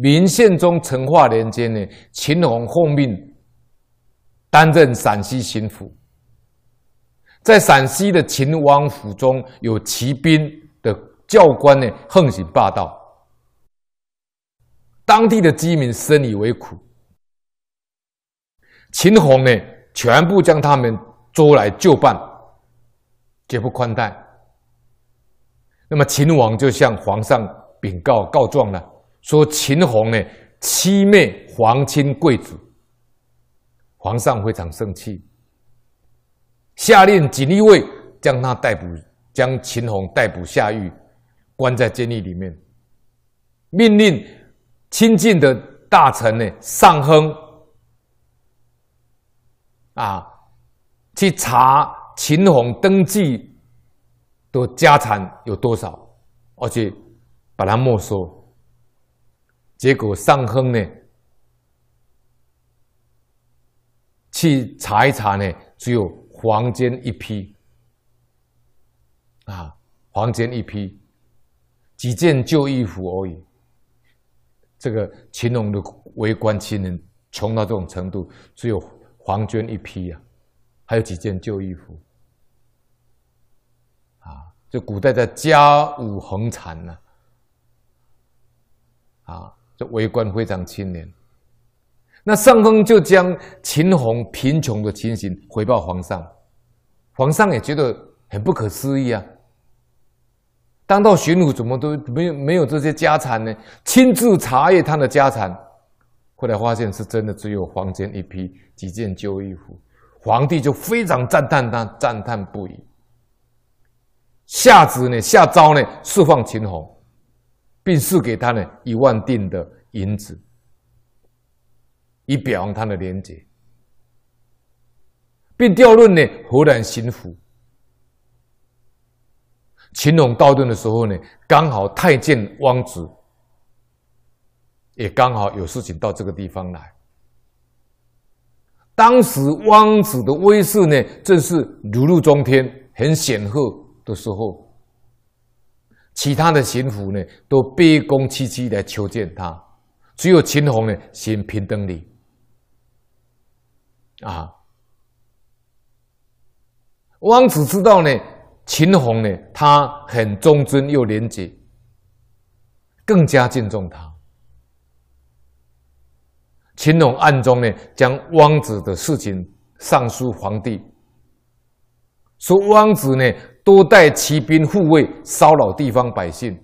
明宪宗成化年间呢，秦皇奉命担任陕西巡抚，在陕西的秦王府中有骑兵的教官呢，横行霸道，当地的饥民深以为苦。秦洪呢，全部将他们捉来就办，绝不宽待。那么秦王就向皇上禀告告状了。说秦红呢欺灭皇亲贵族，皇上非常生气，下令锦衣卫将他逮捕，将秦红逮捕下狱，关在监狱里面，命令亲近的大臣呢上亨啊去查秦红登记的家产有多少，而且把他没收。结果上亨呢？去查一查呢，只有黄金一批，啊，黄金一批，几件旧衣服而已。这个乾隆的为官亲人穷到这种程度，只有黄金一批呀，还有几件旧衣服，啊，就古代的家务恒产呢，啊。这为官非常清廉，那上峰就将秦红贫穷的情形回报皇上，皇上也觉得很不可思议啊。当到巡抚怎么都没有没有这些家产呢？亲自查阅他的家产，后来发现是真的只有房间一批，几件旧衣服。皇帝就非常赞叹他，赞叹不已。下旨呢，下诏呢，释放秦红。并赐给他呢一万锭的银子，以表扬他的廉洁，并调任呢河南巡抚。秦隆到任的时候呢，刚好太监汪直也刚好有事情到这个地方来。当时汪直的威势呢，正是如日中天、很显赫的时候。其他的巡抚呢，都卑躬屈膝来求见他，只有秦红呢，行平等礼。啊，汪子知道呢，秦红呢，他很忠贞又廉洁，更加敬重他。秦龙暗中呢，将汪子的事情上书皇帝。说汪直呢，多带骑兵护卫，骚扰地方百姓。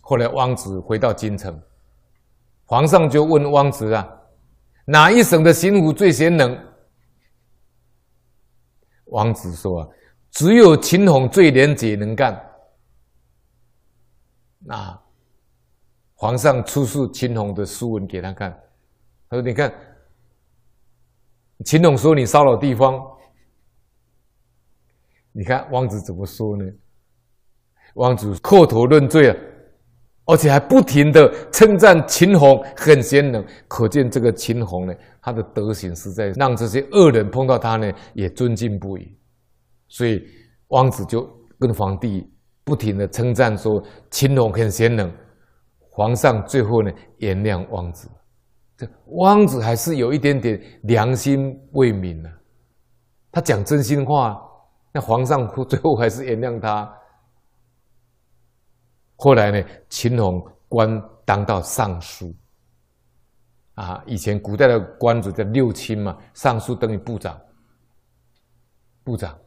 后来汪直回到京城，皇上就问汪直啊，哪一省的巡抚最贤能？汪直说啊，只有秦统最廉洁能干。啊，皇上出示秦统的书文给他看，他说：“你看，秦统说你骚扰地方。”你看王子怎么说呢？王子叩头认罪啊，而且还不停地称赞秦红很贤能。可见这个秦红呢，他的德行实在让这些恶人碰到他呢，也尊敬不已。所以王子就跟皇帝不停的称赞说秦红很贤能，皇上最后呢原谅王子。这王子还是有一点点良心未泯啊，他讲真心话。那皇上 最后还是原谅他。后来呢，秦弘官当到尚书。啊，以前古代的官职叫六卿嘛，尚书等于部长，部长。